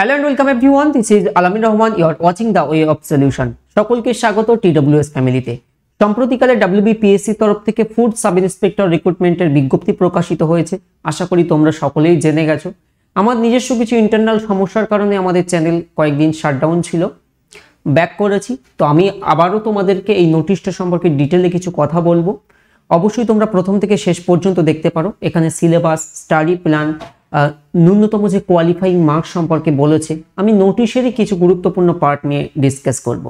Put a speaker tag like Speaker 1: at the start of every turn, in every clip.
Speaker 1: Hello and welcome everyone this is Alamin Rahman you are watching the way of solution সকলকে স্বাগত TWS ফ্যামিলিতে সম্প্রতিকালে WBPSC তরফ থেকে food sub inspector রিক্রুটমেন্টের বিজ্ঞপ্তি প্রকাশিত হয়েছে আশা করি তোমরা সকলেই জেনে গেছো আমার নিজস্ব কিছু ইন্টারনাল সমস্যার কারণে আমাদের চ্যানেল কয়েকদিন শাটডাউন ছিল ব্যাক করেছি তো আমি আবারও তোমাদেরকে এই নোটিশটা সম্পর্কে ডিটেলে কিছু কথা বলবো অবশ্যই তোমরা প্রথম থেকে শেষ পর্যন্ত দেখতে পারো এখানে সিলেবাস স্টাডি প্ল্যান ন্যূনতম যে কোয়ালিফাইং মার্কস সম্পর্কে বলেছে আমি নোটিশেরই কিছু গুরুত্বপূর্ণ পার্ট নিয়ে ডিসকাস করব।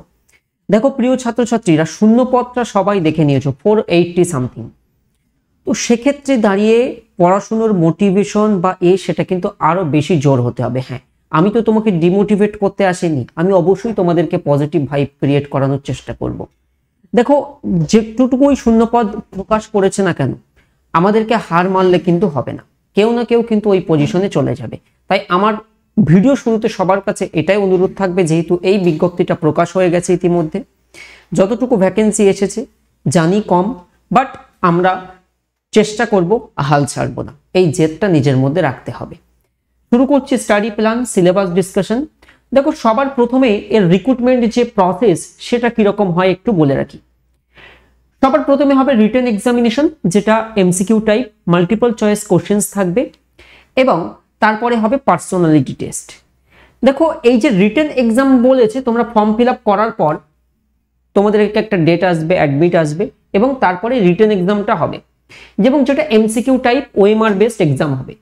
Speaker 1: দেখো প্রিয় ছাত্রছাত্রীরা শূন্যপদটা সবাই দেখে নিয়েছো ফোর এইটটি সামথিং তো সেক্ষেত্রে দাঁড়িয়ে পড়াশুনোর মোটিভেশন বা এ সেটা কিন্তু আরও বেশি জোর হতে হবে হ্যাঁ আমি তো তোমাকে ডিমোটিভেট করতে আসিনি আমি অবশ্যই তোমাদেরকে পজিটিভ ভাইব ক্রিয়েট করানোর চেষ্টা করব। দেখো যেটুকুই শূন্যপদ প্রকাশ করেছে না কেন আমাদেরকে হার মানলে কিন্তু হবে না কেউ না কেউ কিন্তু ওই পজিশনে চলে যাবে তাই আমার ভিডিও শুরুতে সবার কাছে এটাই অনুরোধ থাকবে যেহেতু এই বিজ্ঞপ্তিটা প্রকাশ হয়ে গেছে ইতিমধ্যে যতটুকু ভ্যাকেন্সি এসেছে জানি কম বাট আমরা চেষ্টা করব হাল ছাড়বো না এই জেদটা নিজের মধ্যে রাখতে হবে শুরু করছি স্টাডি প্ল্যান সিলেবাস ডিসকাশন দেখো সবার প্রথমে এর রিক্রুটমেন্ট যে প্রসেস সেটা কীরকম হয় একটু বলে রাখি সবার প্রথমে হবে রিটার্ন এক্সামিনেশন যেটা MCQ type multiple choice questions থাকবে এবং তারপরে হবে পার্সোনালিটি টেস্ট দেখো এই যে রিটার্ন এক্সাম বলেছে তোমরা ফর্ম ফিল করার পর তোমাদের একটা ডেট আসবে অ্যাডমিট আসবে এবং তারপরে রিটার্ন এক্সামটা হবে এবং যেটা MCQ type OMR based exam হবে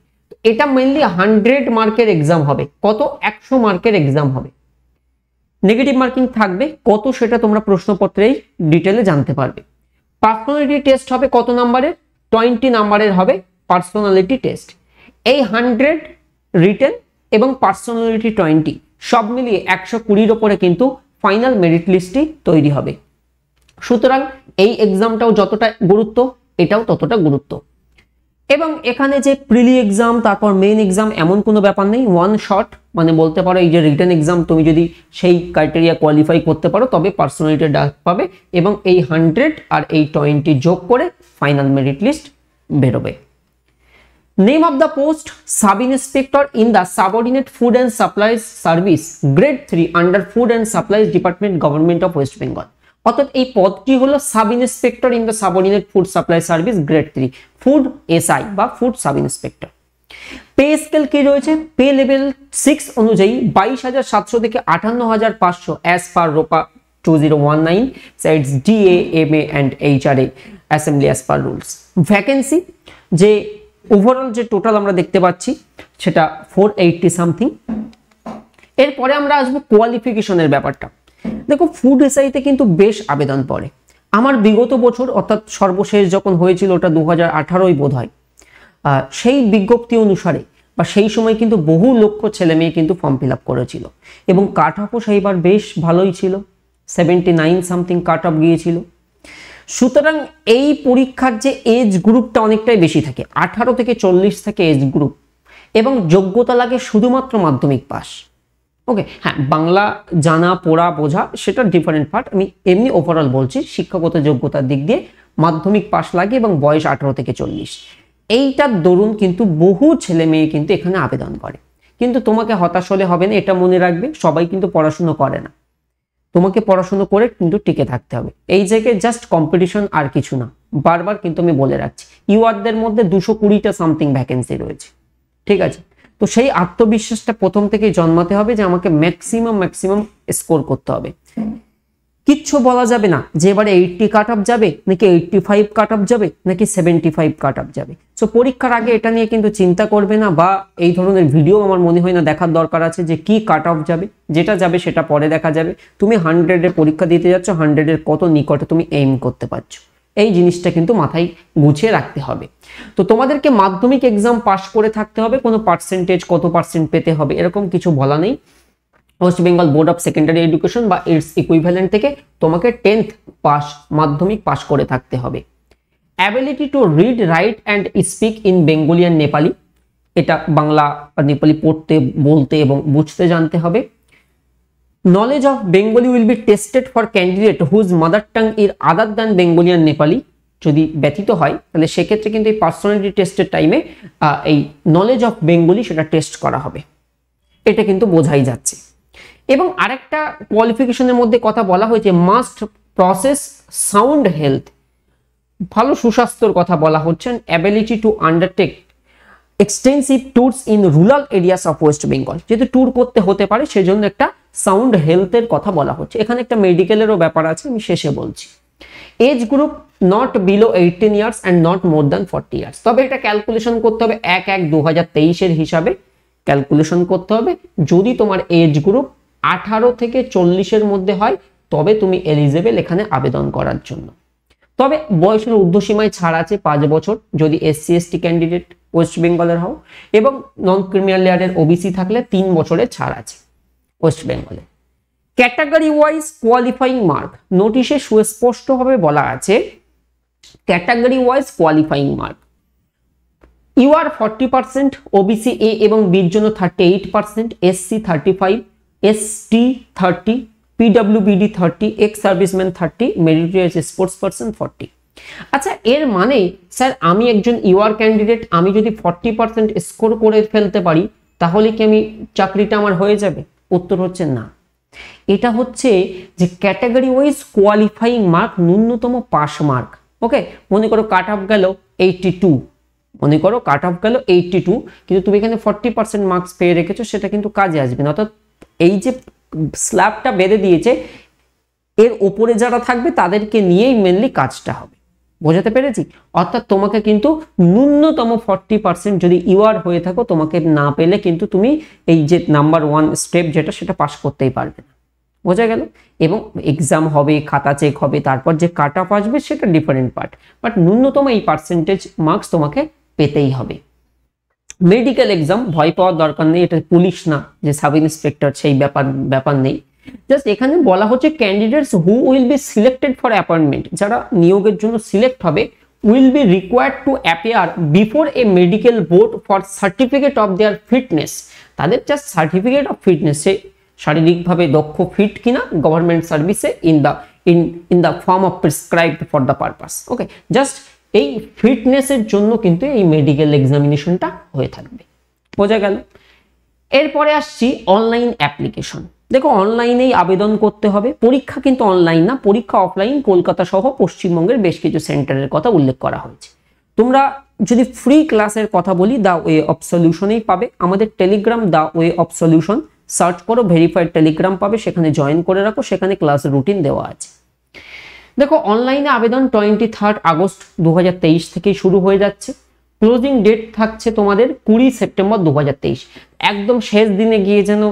Speaker 1: এটা মেনলি হান্ড্রেড মার্কের এক্সাম হবে কত একশো মার্কের এক্সাম হবে নেগেটিভ মার্কিং থাকবে কত সেটা তোমরা প্রশ্নপত্রেই ডিটেলে জানতে পারবে পার্সোনালিটি টেস্ট হবে কত নাম্বারের টোয়েন্টি নাম্বারের হবে পার্সোনালিটি টেস্ট এই হান্ড্রেড রিটেন এবং পার্সোনালিটি টোয়েন্টি সব মিলিয়ে একশো কুড়ির ওপরে কিন্তু ফাইনাল মেরিট লিস্টটি তৈরি হবে সুতরাং এই এক্সামটাও যতটা গুরুত্ব এটাও ততটা গুরুত্ব এবং এখানে যে প্রিলি এক্সাম তারপর মেন এক্সাম এমন কোনো ব্যাপার নেই ওয়ান শট মানে বলতে পারো এই যে রিটার্ন এক্সাম তুমি যদি সেই ক্রাইটেরিয়া কোয়ালিফাই করতে পারো তবে পার্সোনালিটি ডাক পাবে এবং এই হান্ড্রেড আর এই টোয়েন্টি যোগ করে ফাইনাল মেরিট লিস্ট বেরোবে name of the post sub inspector in the subordinate food and supplies service grade three under food and supplies department government of West Bengal অর্থাৎ এই পদটি হলো sub inspector in the subordinate food supply service grade three food SI বা food sub inspector pay scale কি রয়েছে pay level six অনুযায়ী বাইশ হাজার সাতশো থেকে আঠান্ন হাজার পাঁচশো as per ROPA two zero one nine sides DA M A and HRA admissible as per rules vacancy যে ওভারঅল যে টোটাল আমরা দেখতে পাচ্ছি সেটা ফোর এইটটি সামথিং এরপরে আমরা আসবো কোয়ালিফিকেশনের ব্যাপারটা দেখো ফুড এসআইতে কিন্তু বেশ আবেদন পড়ে আমার বিগত বছর অর্থাৎ সর্বশেষ যখন হয়েছিল ওটা দু হাজার আঠারোই বোধ হয় সেই বিজ্ঞপ্তি অনুসারে বা সেই সময় কিন্তু বহু লক্ষ ছেলে মেয়ে কিন্তু ফর্ম ফিল আপ করেছিল এবং কাট অফও সেইবার বেশ ভালোই ছিল seventy nine something cut off গিয়েছিল সুতরাং এই পরীক্ষার যে এজ গ্রুপটা অনেকটাই বেশি থাকে আঠারো থেকে চল্লিশ থাকে এজ গ্রুপ এবং যোগ্যতা লাগে শুধুমাত্র মাধ্যমিক পাস ওকে হ্যাঁ বাংলা জানা পড়া বোঝা সেটা ডিফারেন্ট পার্ট আমি এমনি ওভারঅল বলছি শিক্ষাগত যোগ্যতার দিক দিয়ে মাধ্যমিক পাশ লাগে এবং বয়স আঠারো থেকে চল্লিশ এইটার দরুন কিন্তু বহু ছেলে মেয়ে কিন্তু এখানে আবেদন করে কিন্তু তোমাকে হতাশ হলে হবে না এটা মনে রাখবে সবাই কিন্তু পড়াশুনো করে না তোমাকে পড়াশুনো করে কিন্তু টিকে থাকতে হবে এই জায়গায় জাস্ট কম্পিটিশন আর কিছু না বারবার কিন্তু আমি বলে রাখছি ইউআরদের মধ্যে দুশো কুড়িটা সামথিং ভ্যাকেন্সি রয়েছে ঠিক আছে তো সেই আত্মবিশ্বাসটা প্রথম থেকেই জন্মাতে হবে যে আমাকে ম্যাক্সিমাম ম্যাক্সিমাম স্কোর করতে হবে কিচ্ছু বলা যাবে না যে এবারে এইটটি কাট অফ যাবে নাকি এইটটি ফাইভ কাট অফ যাবে নাকি সেভেন্টি ফাইভ কাট অফ যাবে সো পরীক্ষার আগে এটা নিয়ে কিন্তু চিন্তা করবে না বা এই ধরনের ভিডিও আমার মনে হয় না দেখার দরকার আছে যে কি কাট অফ যাবে যেটা যাবে সেটা পরে দেখা যাবে তুমি হান্ড্রেডের পরীক্ষা দিতে যাচ্ছ হান্ড্রেডের কত নিকটে তুমি এইম করতে পারছো এই জিনিসটা কিন্তু মাথায় গুছিয়ে রাখতে হবে তো তোমাদেরকে মাধ্যমিক এক্সাম পাস করে থাকতে হবে কোনো পার্সেন্টেজ কত পার্সেন্ট পেতে হবে এরকম কিছু বলা নেই West Bengal board of secondary education বা ইটস ইকুইভ্যালেন্ট থেকে তোমাকে টেন্থ পাস মাধ্যমিক পাস করে থাকতে হবে ability to read write and speak in Bengali and Nepali এটা বাংলা নেপালি পড়তে বলতে এবং বুঝতে জানতে হবে knowledge of Bengali will be tested for candidate whose mother tongue is other than bengali and যদি ব্যতীত হয় তাহলে সেক্ষেত্রে কিন্তু এই পার্সোনালিটি টেস্টের টাইমে এই নলেজ অফ বেঙ্গলি সেটা টেস্ট করা হবে এটা কিন্তু বোঝাই যাচ্ছে এবং আরেকটা কোয়ালিফিকেশনের মধ্যে কথা বলা হয়েছে মাস্ট প্রসেস সাউন্ড হেলথ ভালো সুস্বাস্থ্যর কথা বলা হচ্ছে ability to undertake extensive tours in rural areas of West Bengal যেহেতু ট্যুর করতে হতে পারে সেজন্য একটা সাউন্ড হেলথের কথা বলা হচ্ছে এখানে একটা মেডিকেলেরও ব্যাপার আছে আমি শেষে বলছি age group not below eighteen years and not more than forty years তবে এটা ক্যালকুলেশন করতে হবে এক এক দু হাজার তেইশের হিসাবে ক্যালকুলেশন করতে হবে যদি তোমার এজ গ্রুপ আঠারো থেকে চল্লিশের মধ্যে হয় তবে তুমি এলিজেবেল এখানে আবেদন করার জন্য তবে বয়সের ঊর্ধ্বসীমায় ছাড় আছে পাঁচ বছর যদি এসসি এসটি ক্যান্ডিডেট ওয়েস্ট বেঙ্গলের হও এবং নন ক্রিমিয়ার লেয়ারের ওবিসি থাকলে তিন বছরের ছাড় আছে ওয়েস্ট বেঙ্গলে ক্যাটাগরি ওয়াইজ কোয়ালিফাইং মার্ক নোটিশে সুস্পষ্টভাবে বলা আছে category wise qualifying mark U R forty percent OBC A এবং বির জন্য thirty eight percent SC thirty five ST thirty PWBD thirty ex serviceman thirty meritorious sports person forty আচ্ছা এর মানে স্যার আমি একজন ইউআর ক্যান্ডিডেট আমি যদি ফর্টি পার্সেন্ট স্কোর করে ফেলতে পারি তাহলে কি আমি চাকরিটা আমার হয়ে যাবে উত্তর হচ্ছে না এটা হচ্ছে যে ক্যাটাগরি ওয়াইজ কোয়ালিফাইং মার্ক ন্যূনতম পাস মার্ক ওকে মনে করো কাট অফ গেল এইটটি টু মনে করো কাট অফ গেল এইটি টু কিন্তু তুমি এখানে ফর্টি পার্সেন্ট মার্কস পেয়ে রেখেছো সেটা কিন্তু কাজে আসবে না অর্থাৎ এই যে স্ল্যাবটা বেঁধে দিয়েছে এর ওপরে যারা থাকবে তাদেরকে নিয়েই মেনলি কাজটা হবে বোঝাতে পেরেছি অর্থাৎ তোমাকে কিন্তু ন্যূনতম ফর্টি পার্সেন্ট যদি ইউআর হয়ে থাকো তোমাকে না পেলে কিন্তু তুমি এই যে নাম্বার ওয়ান স্টেপ যেটা সেটা পাস করতেই পারবে না বোঝা গেল এবং এক্সাম হবে খাতা চেক হবে তারপর যে কাট অফ আসবে সেটা ডিফারেন্ট পার্ট বাট ন্যূনতম এই পার্সেন্টেজ মার্কস তোমাকে পেতেই হবে মেডিকেল এক্সাম ভয় পাওয়ার দরকার নেই এটা পুলিশ না যে সাব ইন্সপেক্টর সেই ব্যাপার ব্যাপার নেই জাস্ট এখানে বলা হচ্ছে candidates who will be selected for appointment যারা নিয়োগের জন্য সিলেক্ট হবে will be required to appear before a medical board for certificate of their fitness তাদের জাস্ট সার্টিফিকেট অফ ফিটনেস সে শারীরিকভাবে দক্ষ ফিট কিনা গভর্নমেন্ট সার্ভিসে in the in in the form of prescribed for the purpose okay just এই ফিটনেসের জন্য কিন্তু এই মেডিকেল এক্সামিনেশনটা হয়ে থাকবে বোঝা গেল এরপরে আসছি অনলাইন অ্যাপ্লিকেশন দেখো অনলাইনেই আবেদন করতে হবে পরীক্ষা কিন্তু অনলাইন না পরীক্ষা অফলাইন কলকাতা সহ পশ্চিমবঙ্গের বেশ কিছু সেন্টারের কথা উল্লেখ করা হয়েছে তোমরা যদি ফ্রি ক্লাসের কথা বলি দ্য ওয়ে অফ সলিউশনেই পাবে আমাদের telegram the way of solution search করো ভেরিফাইড টেলিগ্রাম পাবে সেখানে জয়েন করে রাখো সেখানে ক্লাস রুটিন দেওয়া আছে দেখো অনলাইনে আবেদন টোয়েন্টি থার্ড আগস্ট দু থেকেই শুরু হয়ে যাচ্ছে ক্লোজিং ডেট থাকছে তোমাদের কুড়ি সেপ্টেম্বর দু একদম শেষ দিনে গিয়ে যেন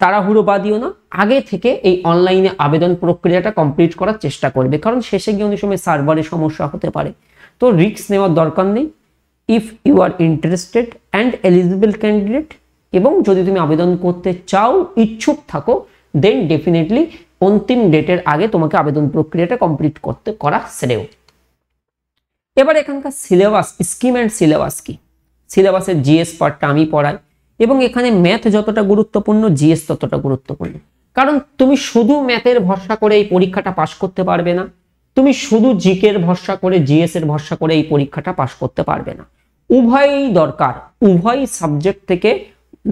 Speaker 1: তাড়াহুড়ো বাদিও না আগে থেকে এই অনলাইনে আবেদন প্রক্রিয়াটা কমপ্লিট করার চেষ্টা করবে কারণ শেষে গিয়ে অনেক সময় সার্ভারে সমস্যা হতে পারে তো রিক্স নেওয়ার দরকার নেই if you are interested and eligible candidate এবং যদি তুমি আবেদন করতে চাও ইচ্ছুক থাকো দেন ডেফিনেটলি অন্তিম ডেটের আগে তোমাকে আবেদন প্রক্রিয়াটা কমপ্লিট করতে করা শ্রেয় এবার এখানকার সিলেবাস স্কিম অ্যান্ড সিলেবাস কি সিলেবাসের জিএস পার্টটা আমি পড়াই এবং এখানে ম্যাথ যতটা গুরুত্বপূর্ণ জিএস ততটা গুরুত্বপূর্ণ কারণ তুমি শুধু ম্যাথের ভরসা করে এই পরীক্ষাটা পাশ করতে পারবে না তুমি শুধু জিকের ভরসা করে জিএস এর ভরসা করে এই পরীক্ষাটা পাশ করতে পারবে না উভয়ই দরকার উভয় সাবজেক্ট থেকে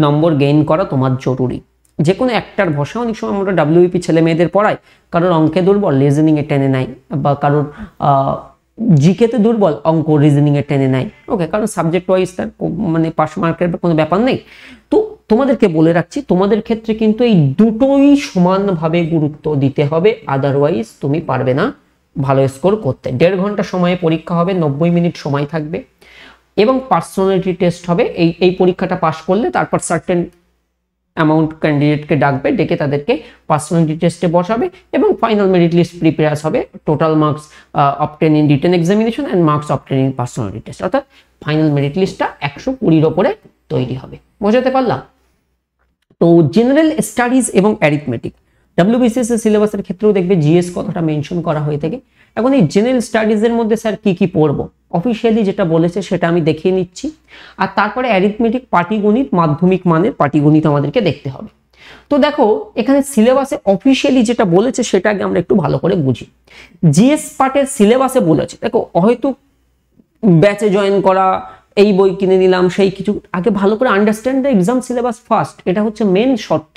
Speaker 1: নম্বর গেইন করা তোমার জরুরি যে কোনো একটার ভরসা অনেক সময় আমরা ডাব্লিউপি e ছেলে মেয়েদের পড়াই কারোর অঙ্কে দুর্বল রিজনিংয়ে টেনে নাই বা কারোর তো দুর্বল অঙ্ক রিজনিংয়ে টেনে নেয় ওকে কারণ সাবজেক্ট ওয়াইজ তার মানে পাশ মার্কের কোনো ব্যাপার নেই তো তোমাদেরকে বলে রাখছি তোমাদের ক্ষেত্রে কিন্তু এই দুটোই সমানভাবে গুরুত্ব দিতে হবে আদারওয়াইজ তুমি পারবে না ভালো স্কোর করতে দেড় ঘন্টা সময়ে পরীক্ষা হবে নব্বই মিনিট সময় থাকবে এবং পার্সোনালিটি টেস্ট হবে এই এই পরীক্ষাটা পাশ করলে তারপর সার্টেন অ্যামাউন্ট ক্যান্ডিডেটকে ডাকবে ডেকে তাদেরকে পার্সোনালিটি টেস্টে বসাবে এবং ফাইনাল মেরিট লিস্ট প্রিপেয়ার হবে total marks obtained in written examination and marks obtained in personality test অর্থাৎ ফাইনাল মেরিট লিস্টটা একশো কুড়ির ওপরে তৈরি হবে বোঝাতে পারলাম তো জেনারেল স্টাডিজ এবং অ্যারিথমেটিক ডাব্লিউবিসিএস এর সিলেবাসের ক্ষেত্রেও দেখবে জিএস কথাটা মেনশন করা হয়ে থাকে এখন এই জেনারেল স্টাডিজের মধ্যে স্যার কি কি পড়বো অফিসিয়ালি যেটা বলেছে সেটা আমি দেখিয়ে নিচ্ছি আর তারপরে অ্যারিথমেটিক পাটিগণিত মাধ্যমিক মানের পাটিগণিত আমাদেরকে দেখতে হবে তো দেখো এখানে সিলেবাসে অফিসিয়ালি যেটা বলেছে সেটা আগে আমরা একটু ভালো করে বুঝি জিএস পার্টের সিলেবাসে বলেছে দেখো হয়তো ব্যাচে জয়েন করা এই বই কিনে নিলাম সেই কিছু আগে ভালো করে understand the exam syllabus first এটা হচ্ছে মেন শর্ত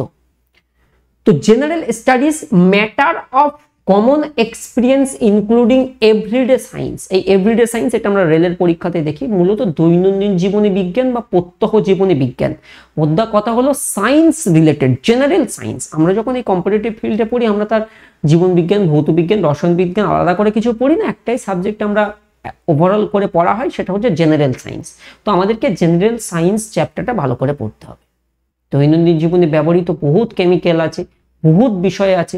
Speaker 1: তো general studies matter of common experience including everyday science এই এভরিডে সায়েন্স এটা আমরা রেলের পরীক্ষাতে দেখি মূলত দৈনন্দিন জীবনে বিজ্ঞান বা প্রত্যহ জীবনে বিজ্ঞান মোদ্দা কথা হলো সায়েন্স রিলেটেড জেনারেল সায়েন্স আমরা যখন এই কম্পিটিটিভ ফিল্ডে পড়ি আমরা তার জীবন বিজ্ঞান ভৌত বিজ্ঞান রসায়ন বিজ্ঞান আলাদা করে কিছু পড়ি না একটাই সাবজেক্ট আমরা ওভারঅল করে পড়া হয় সেটা হচ্ছে জেনারেল সায়েন্স তো আমাদেরকে জেনারেল সায়েন্স চ্যাপ্টারটা ভালো করে পড়তে হবে দৈনন্দিন জীবনে ব্যবহৃত বহুত কেমিক্যাল আছে বহুত বিষয় আছে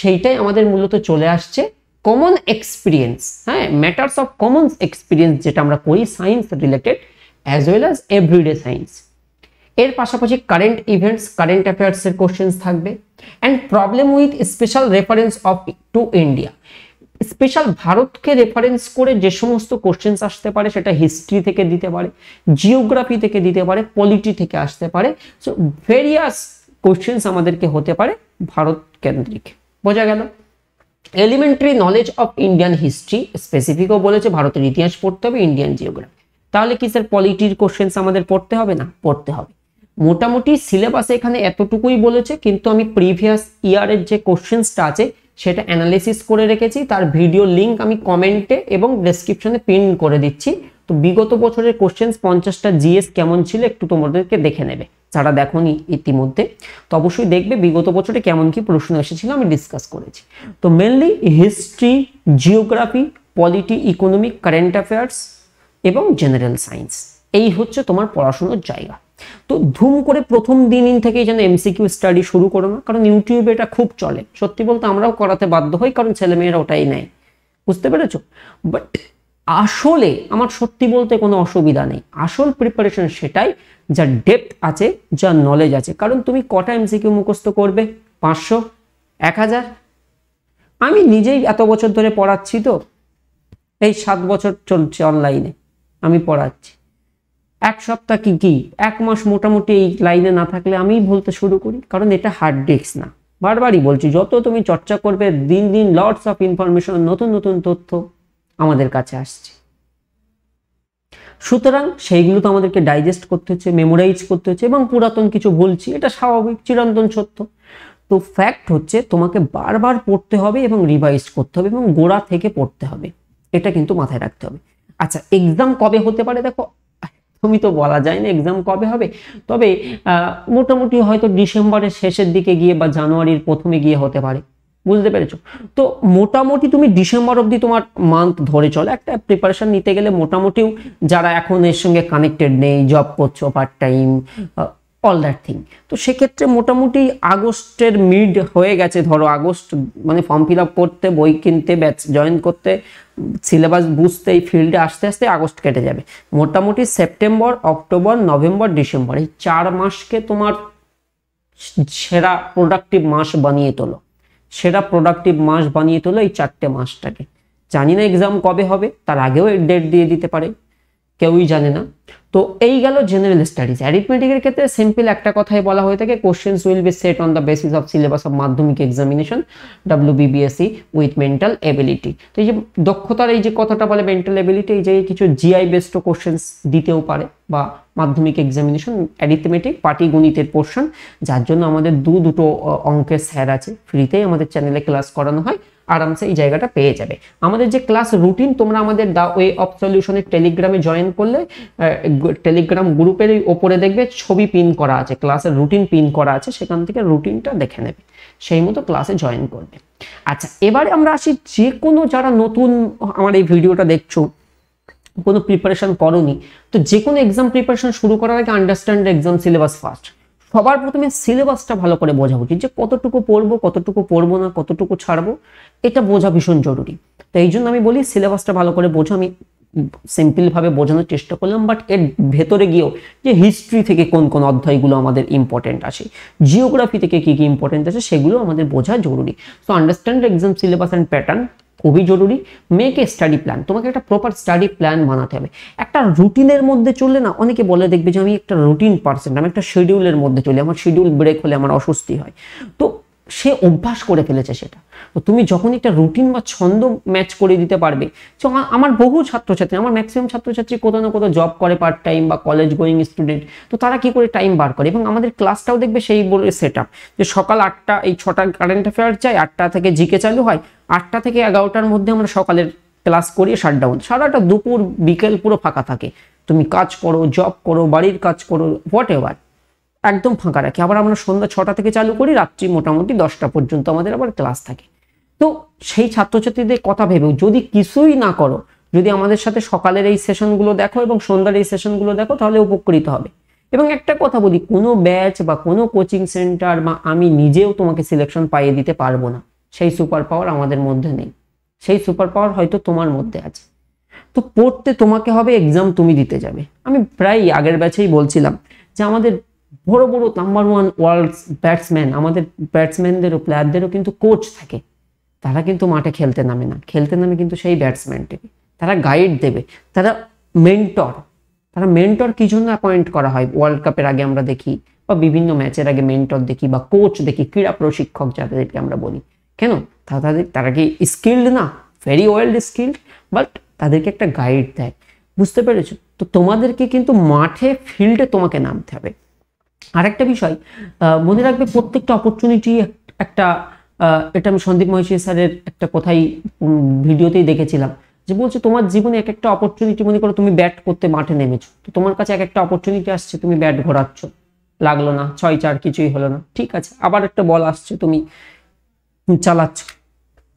Speaker 1: সেইটাই আমাদের মূলত চলে আসছে কমন এক্সপিরিয়েন্স হ্যাঁ ম্যাটার্স অফ কমন এক্সপিরিয়েন্স যেটা আমরা করি science related as well as everyday science এর পাশাপাশি কারেন্ট ইভেন্টস কারেন্ট অ্যাফেয়ার্সের কোশ্চেন্স থাকবে and problem with special reference of to India special ভারতকে রেফারেন্স করে যে সমস্ত কোশ্চেন্স আসতে পারে সেটা হিস্ট্রি থেকে দিতে পারে জিওগ্রাফি থেকে দিতে পারে পলিটি থেকে আসতে পারে সো ভেরিয়াস কোশ্চেন্স আমাদেরকে হতে পারে ভারত কেন্দ্রিক বোঝা গেল elementary knowledge of Indian history স্পেসিফিকও বলেছে ভারতের ইতিহাস পড়তে হবে ইন্ডিয়ান জিওগ্রাফি তাহলে কি স্যার পলিটির কোশ্চেন্স আমাদের পড়তে হবে না পড়তে হবে মোটামুটি সিলেবাসে এখানে এতটুকুই বলেছে কিন্তু আমি প্রিভিয়াস ইয়ারের যে কোশ্চেন্সটা আছে সেটা অ্যানালিসিস করে রেখেছি তার ভিডিও লিঙ্ক আমি কমেন্টে এবং ডেসক্রিপশনে পিন করে দিচ্ছি তো বিগত বছরের কোশ্চেন্স পঞ্চাশটা জিএস কেমন ছিল একটু তোমাদেরকে দেখে নেবে যারা দেখনি ইতিমধ্যে তো অবশ্যই দেখবে বিগত বছরে কেমন কি প্রশ্ন এসেছিল আমি ডিসকাস করেছি তো mainly history geography polity economic current affairs এবং জেনারেল সায়েন্স এই হচ্ছে তোমার পড়াশুনোর জায়গা তো ধুম করে প্রথম দিন থেকেই যেন এমসিকিউ স্টাডি শুরু করো না কারণ ইউটিউবে এটা খুব চলে সত্যি বলতে আমরাও করাতে বাধ্য হই কারণ ছেলেমেয়েরা ওটাই নেয় বুঝতে পেরেছো বাট আসলে আমার সত্যি বলতে কোনো অসুবিধা নেই আসল প্রিপারেশন সেটাই যার ডেপথ আছে যার নলেজ আছে কারণ তুমি কটা এমসিকিউ মুখস্থ করবে পাঁচশো এক হাজার আমি নিজেই এত বছর ধরে পড়াচ্ছি তো এই সাত বছর চলছে অনলাইনে আমি পড়াচ্ছি এক সপ্তাহ কি কি এক মাস মোটামুটি এই লাইনে না থাকলে আমি বলতে শুরু করি কারণ এটা হার্ড ডিস্ক না বারবারই বলছি যত তুমি চর্চা করবে দিন দিন লর্ডস অফ ইনফরমেশন নতুন নতুন তথ্য আমাদের কাছে আসছে সুতরাং সেইগুলো তো আমাদেরকে ডাইজেস্ট করতে হচ্ছে মেমোরাইজ করতে হচ্ছে এবং পুরাতন কিছু বলছি এটা স্বাভাবিক চিরন্তন সত্য তো ফ্যাক্ট হচ্ছে তোমাকে বারবার পড়তে হবে এবং রিভাইজ করতে হবে এবং গোড়া থেকে পড়তে হবে এটা কিন্তু মাথায় রাখতে হবে আচ্ছা এক্সাম কবে হতে পারে দেখো তুমি তো বলা যায় না এক্সাম কবে হবে তবে মোটামুটি হয়তো ডিসেম্বরের শেষের দিকে গিয়ে বা জানুয়ারির প্রথমে গিয়ে হতে পারে বুঝতে পেরেছো তো মোটামুটি তুমি ডিসেম্বর অব্দি তোমার মান্থ ধরে চলো একটা প্রিপারেশন নিতে গেলে মোটামুটিও যারা এখন এর সঙ্গে কানেক্টেড নেই জব করছো part time all that thing তো সেক্ষেত্রে মোটামুটি আগস্টের মিড হয়ে গেছে ধরো আগস্ট মানে ফর্ম ফিল আপ করতে বই কিনতে ব্যাচ জয়েন করতে সিলেবাস বুঝতে এই ফিল্ডে আস্তে আস্তে আগস্ট কেটে যাবে মোটামুটি সেপ্টেম্বর অক্টোবর নভেম্বর ডিসেম্বর এই চার মাসকে তোমার সেরা প্রোডাক্টিভ মাস বানিয়ে তোলো সেরা প্রোডাক্টিভ মাস বানিয়ে তোলো এই চারটে মাসটাকে জানি না এক্সাম কবে হবে তার আগেও ডেট দিয়ে দিতে পারে কেউই জানে না তো এই গেল জেনারেল স্টাডিজ অ্যারিথমেটিকের ক্ষেত্রে সিম্পল একটা কথাই বলা হয়ে থাকে questions will be set on the basis of syllabus of Madhyamik examination W BBSE with mental ability তো এই যে দক্ষতার এই যে কথাটা বলে মেন্টাল এবিলিটি এই যে কিছু জিআই বেস্ট কোশ্চেন্স দিতেও পারে বা মাধ্যমিক এক্সামিনেশন অ্যারিথমেটিক পাটি গণিতের পোর্শন যার জন্য আমাদের দু দুটো অঙ্কের স্যার আছে ফ্রিতেই আমাদের চ্যানেলে ক্লাস করানো হয় আরামসে এই জায়গাটা পেয়ে যাবে আমাদের যে ক্লাস রুটিন তোমরা আমাদের দা ওয়ে অফ সলিউশনের টেলিগ্রামে জয়েন করলে টেলিগ্রাম গ্রুপের ওপরে দেখবে ছবি পিন করা আছে ক্লাসের রুটিন পিন করা আছে সেখান থেকে রুটিনটা দেখে নেবে সেই মতো ক্লাসে জয়েন করবে আচ্ছা এবারে আমরা আসি যে কোনো যারা নতুন আমার এই ভিডিওটা দেখছো কোনো প্রিপারেশান করনি তো যে কোনো এক্সাম প্রিপারেশান শুরু করার আগে আন্ডারস্ট্যান্ড এক্সাম সিলেবাস ফার্স্ট সবার প্রথমে সিলেবাসটা ভালো করে বোঝা উচিত যে কতটুকু পড়বো কতটুকু পড়বো না কতটুকু ছাড়বো এটা বোঝা ভীষণ জরুরি তো এই জন্য আমি বলি সিলেবাসটা ভালো করে বোঝো আমি সিম্পলভাবে বোঝানোর চেষ্টা করলাম বাট এর ভেতরে গিয়েও যে হিস্ট্রি থেকে কোন কোন অধ্যায়গুলো আমাদের ইম্পর্টেন্ট আছে জিওগ্রাফি থেকে কী কী ইম্পর্টেন্ট আছে সেগুলো আমাদের বোঝা জরুরি so understand exam syllabus and pattern খুবই জরুরি মেক এ স্টাডি প্ল্যান তোমাকে একটা প্রপার স্টাডি প্ল্যান বানাতে হবে একটা রুটিনের মধ্যে চললে না অনেকে বলে দেখবে যে আমি একটা রুটিন পার্সেন্ট আমি একটা শিডিউলের মধ্যে চলি আমার শিডিউল ব্রেক হলে আমার অস্বস্তি হয় তো সে অভ্যাস করে ফেলেছে সেটা তো তুমি যখন একটা রুটিন বা ছন্দ ম্যাচ করে দিতে পারবে তো আমার বহু ছাত্রছাত্রী আমার ম্যাক্সিমাম ছাত্রছাত্রী কোথাও না কোথাও জব করে পার্ট টাইম বা কলেজ গোয়িং স্টুডেন্ট তো তারা কি করে টাইম বার করে এবং আমাদের ক্লাসটাও দেখবে সেই বলে সেট আপ যে সকাল আটটা এই ছটা কারেন্ট অ্যাফেয়ার যায় আটটা থেকে জিকে চালু হয় আটটা থেকে এগারোটার মধ্যে আমরা সকালের ক্লাস করিয়ে ডাউন সারাটা দুপুর বিকেল পুরো ফাঁকা থাকে তুমি কাজ করো জব করো বাড়ির কাজ করো হোয়াট এভার একদম ফাঁকা রাখি আবার আমরা সন্ধ্যা ছটা থেকে চালু করি রাত্রি মোটামুটি দশটা পর্যন্ত আমাদের আবার ক্লাস থাকে তো সেই ছাত্রছাত্রীদের কথা ভেবে যদি কিছুই না করো যদি আমাদের সাথে সকালের এই সেশনগুলো দেখো এবং সন্ধ্যার এই সেশনগুলো দেখো তাহলে উপকৃত হবে এবং একটা কথা বলি কোনো ব্যাচ বা কোনো কোচিং সেন্টার বা আমি নিজেও তোমাকে সিলেকশন পাইয়ে দিতে পারবো না সেই সুপার পাওয়ার আমাদের মধ্যে নেই সেই সুপার পাওয়ার হয়তো তোমার মধ্যে আছে তো পড়তে তোমাকে হবে এক্সাম তুমি দিতে যাবে আমি প্রায় আগের ব্যাচেই বলছিলাম যে আমাদের বড় বড় নাম্বার ওয়ান ওয়ার্ল্ড ব্যাটসম্যান আমাদের ব্যাটসম্যানদেরও প্লেয়ারদেরও কিন্তু কোচ থাকে তারা কিন্তু মাঠে খেলতে নামে না খেলতে নামে কিন্তু সেই ব্যাটসম্যানটিকে তারা গাইড দেবে তারা মেন্টর তারা মেন্টর কি জন্য অ্যাপয়েন্ট করা হয় ওয়ার্ল্ড কাপের আগে আমরা দেখি বা বিভিন্ন ম্যাচের আগে মেন্টর দেখি বা কোচ দেখি ক্রীড়া প্রশিক্ষক যাদেরকে আমরা বলি কেন তাদের তারা কি স্কিল্ড না ভেরি ওয়েল্ড স্কিল্ড বাট তাদেরকে একটা গাইড দেয় বুঝতে পেরেছো তো তোমাদেরকে কিন্তু মাঠে ফিল্ডে তোমাকে নামতে হবে আরেকটা বিষয় মনে রাখবে প্রত্যেকটা অপরচুনিটি একটা এটা আমি সন্দীপ মহেশিয়া স্যারের একটা কোথায় ভিডিওতেই দেখেছিলাম যে বলছে তোমার জীবনে এক একটা অপরচুনিটি মনে করো তুমি ব্যাট করতে মাঠে নেমেছো তো তোমার কাছে এক একটা অপরচুনিটি আসছে তুমি ব্যাট ঘোরাচ্ছ লাগলো না ছয় চার কিছুই হলো না ঠিক আছে আবার একটা বল আসছে তুমি চালাচ্ছ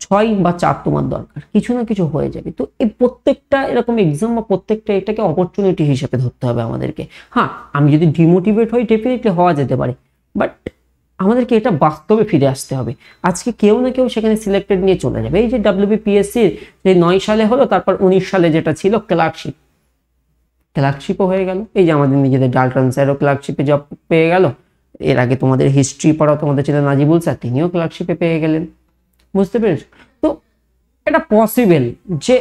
Speaker 1: ছয় বা চার তোমার দরকার কিছু না কিছু হয়ে যাবে তো এই প্রত্যেকটা এরকম এক্সাম বা প্রত্যেকটা এটাকে অপরচুনিটি হিসেবে ধরতে হবে আমাদেরকে হ্যাঁ আমি যদি ডিমোটিভেট হই ডেফিনেটলি হওয়া যেতে পারে বাট আমাদেরকে এটা বাস্তবে ফিরে আসতে হবে আজকে কেউ না কেউ সেখানে সিলেক্টেড নিয়ে চলে যাবে এই যে ডাব্লিউবিপিএসসির যে নয় সালে হলো তারপর উনিশ সালে যেটা ছিল ক্লার্কশিপ ক্লার্কশিপও হয়ে গেল এই যে আমাদের নিজেদের ডালটন স্যারও ক্লার্কশিপে জব পেয়ে গেল এর আগে তোমাদের হিস্ট্রি পড়াও তোমাদের ছিল নাজিবুল স্যার তিনিও ক্লার্কশিপে পেয়ে গেলেন বুঝতে পেরেছ তো এটা পসিবেল যে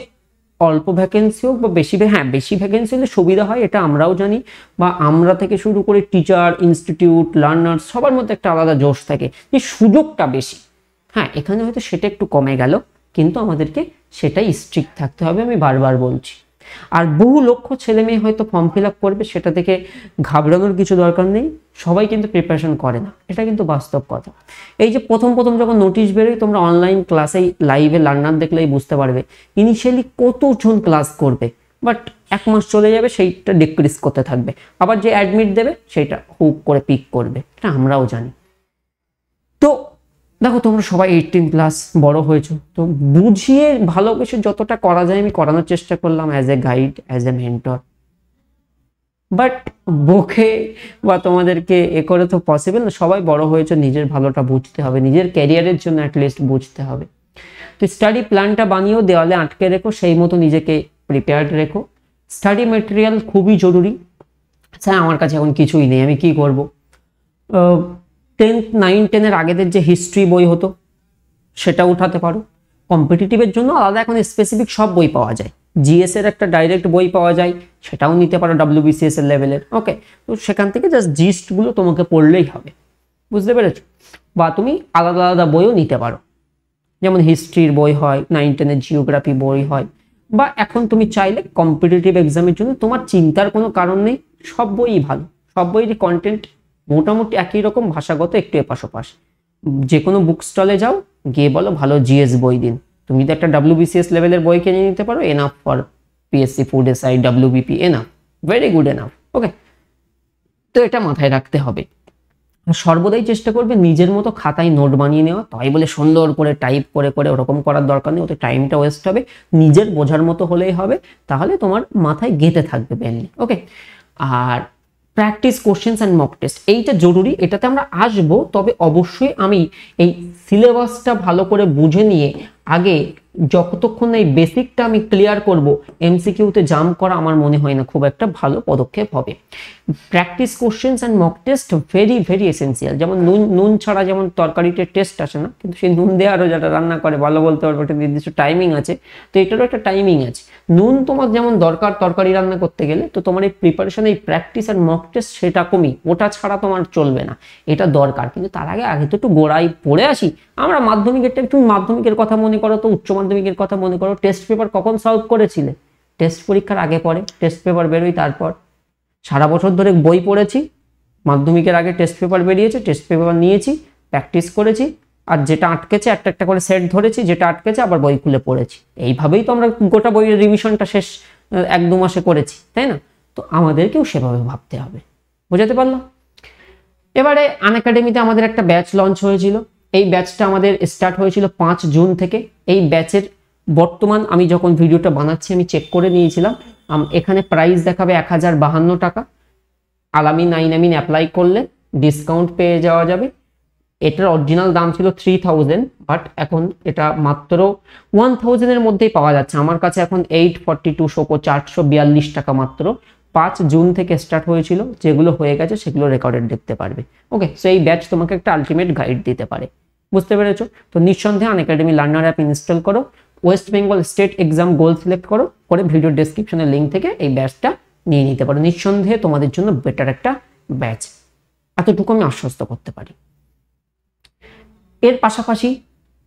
Speaker 1: অল্প ভ্যাকেন্সি হোক বা বেশি হ্যাঁ বেশি ভ্যাকেন্সি হলে সুবিধা হয় এটা আমরাও জানি বা আমরা থেকে শুরু করে টিচার ইনস্টিটিউট লার্নার সবার মধ্যে একটা আলাদা জোশ থাকে যে সুযোগটা বেশি হ্যাঁ এখানে হয়তো সেটা একটু কমে গেল কিন্তু আমাদেরকে সেটাই স্ট্রিক্ট থাকতে হবে আমি বারবার বলছি আর বহু লক্ষ ছেলে মেয়ে হয়তো ফর্ম ফিল আপ করবে সেটা থেকে ঘাবড়ানোর কিছু দরকার নেই সবাই কিন্তু প্রিপারেশন করে না এটা কিন্তু বাস্তব কথা এই যে প্রথম প্রথম যখন নোটিশ বেরোয় তোমরা অনলাইন ক্লাসে লাইভে লার্নার দেখলেই বুঝতে পারবে ইনিশিয়ালি কতজন ক্লাস করবে বাট এক মাস চলে যাবে সেইটা ডিক্রিজ করতে থাকবে আবার যে অ্যাডমিট দেবে সেটা হুক করে পিক করবে এটা আমরাও জানি দেখো তোমরা সবাই এইটিন প্লাস বড় হয়েছো তো বুঝিয়ে ভালো কিছু যতটা করা যায় আমি করানোর চেষ্টা করলাম as a guide as a mentor but বকে বা তোমাদেরকে এ করে তো পসিবল না সবাই বড় হয়েছে নিজের ভালোটা বুঝতে হবে নিজের ক্যারিয়ারের জন্য অ্যাটলিস্ট বুঝতে হবে তো স্টাডি প্ল্যানটা বানিয়েও দেওয়ালে আটকে রেখো সেই মতো নিজেকে প্রিপেয়ার্ড রেখো স্টাডি মেটেরিয়াল খুবই জরুরি স্যার আমার কাছে এখন কিছুই নেই আমি কি করব টেন্থ নাইন টেনের আগেদের যে হিস্ট্রি বই হতো সেটা উঠাতে পারো কম্পিটিটিভের জন্য আলাদা এখন স্পেসিফিক সব বই পাওয়া যায় জিএস এর একটা ডাইরেক্ট বই পাওয়া যায় সেটাও নিতে পারো ডাব্লিউবিসিএস এর লেভেলের ওকে তো সেখান থেকে জাস্ট জিস্টগুলো তোমাকে পড়লেই হবে বুঝতে পেরেছ বা তুমি আলাদা আলাদা বইও নিতে পারো যেমন হিস্ট্রির বই হয় নাইন টেনের জিওগ্রাফি বই হয় বা এখন তুমি চাইলে কম্পিটিটিভ এক্সামের জন্য তোমার চিন্তার কোনো কারণ নেই সব বইই ভালো সব বইয়েরই কন্টেন্ট মোটামুটি একই রকম ভাষাগত একটু এপাশ ওপাশ যে কোনো বুক স্টলে যাও গিয়ে বলো ভালো জিএস বই দিন তুমি যদি একটা বিসিএস লেভেলের বই কিনে নিতে পারো enough for PSC food SI BP enough very good enough okay তো এটা মাথায় রাখতে হবে সর্বদাই চেষ্টা করবে নিজের মতো খাতায় নোট বানিয়ে নেওয়া তাই বলে সুন্দর করে টাইপ করে করে ওরকম করার দরকার নেই ওতে টাইমটা ওয়েস্ট হবে নিজের বোঝার মতো হলেই হবে তাহলে তোমার মাথায় গেঁথে থাকবে মেনলি ওকে আর practice questions and mock test এইটা জরুরি এটাতে আমরা আসব তবে অবশ্যই আমি এই সিলেবাসটা ভালো করে বুঝে নিয়ে আগে যতক্ষণ এই বেসিকটা আমি ক্লিয়ার করব এমসিকিউতে জাম্প করা আমার মনে হয় না খুব একটা ভালো পদক্ষেপ হবে practice questions and mock test very very essential যেমন নুন নুন ছাড়া যেমন তরকারিতে টেস্ট আসে না কিন্তু সেই নুন দেওয়ারও যারা রান্না করে ভালো বলতে পারবে একটা নির্দিষ্ট টাইমিং আছে তো এটারও একটা টাইমিং আছে নুন তোমার যেমন দরকার তরকারি রান্না করতে গেলে তো তোমার এই প্রিপারেশন এই প্র্যাকটিস এন্ড মক টেস্ট সেটা কমি ওটা ছাড়া তোমার চলবে না এটা দরকার কিন্তু তার আগে আগে তো একটু গোড়ায় পড়ে আসি আমরা মাধ্যমিকেরটা একটু মাধ্যমিকের কথা মনে করো তো উচ্চ মাধ্যমিকের কথা মনে করো টেস্ট পেপার কখন সলভ করেছিলে টেস্ট পরীক্ষার আগে পরে টেস্ট পেপার বেরোই তারপর সারা বছর ধরে বই পড়েছি মাধ্যমিকের আগে টেস্ট পেপার বেরিয়েছে টেস্ট পেপার নিয়েছি প্র্যাকটিস করেছি আর যেটা আটকেছে একটা একটা করে সেট ধরেছি যেটা আটকেছে আবার বই খুলে পড়েছি এইভাবেই তো আমরা গোটা বইয়ের রিভিশনটা শেষ এক দু মাসে করেছি তাই না তো আমাদেরকেও সেভাবে ভাবতে হবে বোঝাতে পারলাম এবারে আন একাডেমিতে আমাদের একটা ব্যাচ লঞ্চ হয়েছিল এই ব্যাচটা আমাদের স্টার্ট হয়েছিল পাঁচ জুন থেকে এই ব্যাচের বর্তমান আমি যখন ভিডিওটা বানাচ্ছি আমি চেক করে নিয়েছিলাম এখানে প্রাইস দেখাবে এক টাকা আলামি নাইন আমিন অ্যাপ্লাই করলে ডিসকাউন্ট পেয়ে যাওয়া যাবে এটার অরিজিনাল দাম ছিল থ্রি থাউজেন্ড বাট এখন এটা মাত্র ওয়ান থাউজেন্ডের মধ্যেই পাওয়া যাচ্ছে আমার কাছে এখন এইট ফর্টি টু শোকো চারশো বিয়াল্লিশ টাকা মাত্র পাঁচ জুন থেকে স্টার্ট হয়েছিল যেগুলো হয়ে গেছে সেগুলো রেকর্ডেড দেখতে পারবে ওকে সো এই ব্যাচ তোমাকে একটা আলটিমেট গাইড দিতে পারে বুঝতে পেরেছো তো নিঃসন্দেহে Unacademy learner app install করো West Bengal state exam goal select করো করে ভিডিও ডেসক্রিপশনের লিঙ্ক থেকে এই ব্যাচটা নিয়ে নিতে পারো নিঃসন্দেহে তোমাদের জন্য বেটার একটা ব্যাচ এতটুকু আমি আশ্বস্ত করতে পারি এর পাশাপাশি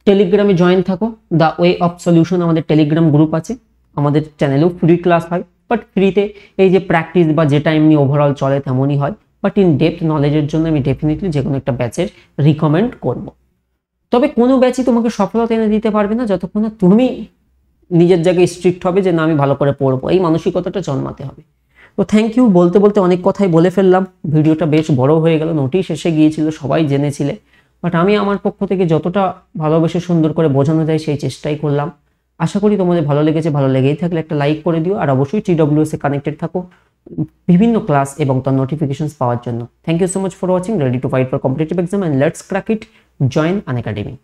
Speaker 1: টেলিগ্রামে জয়েন থাকো দ্য ওয়ে অফ সলিউশন আমাদের টেলিগ্রাম গ্রুপ আছে আমাদের চ্যানেলেও ফ্রি ক্লাস হয় বাট ফ্রিতে এই যে প্র্যাকটিস বা যেটা এমনি ওভারঅল চলে তেমনই হয় বাট ইন ডেপথ নলেজের জন্য আমি ডেফিনেটলি যে কোনো একটা ব্যাচের রিকমেন্ড করবো তবে কোনো ব্যাচই তোমাকে সফলতা এনে দিতে পারবে না যতক্ষণ না তুমি নিজের জায়গায় স্ট্রিক্ট হবে যে না আমি ভালো করে পড়বো এই মানসিকতাটা জন্মাতে হবে তো থ্যাংক ইউ বলতে বলতে অনেক কথাই বলে ফেললাম ভিডিওটা বেশ বড় হয়ে গেল নোটিশ এসে গিয়েছিল সবাই জেনেছিলে বাট আমি আমার পক্ষ থেকে যতটা ভালোবেসে সুন্দর করে বোঝানো যায় সেই চেষ্টাই করলাম আশা করি তোমাদের ভালো লেগেছে ভালো লেগেই থাকলে একটা লাইক করে দিও আর অবশ্যই টিডব্লিউএসে কানেক্টেড থাকো বিভিন্ন ক্লাস এবং তার নোটিফিকেশনস পাওয়ার জন্য thank you so much for watching ready to fight for competitive exam and let's crack it join an academy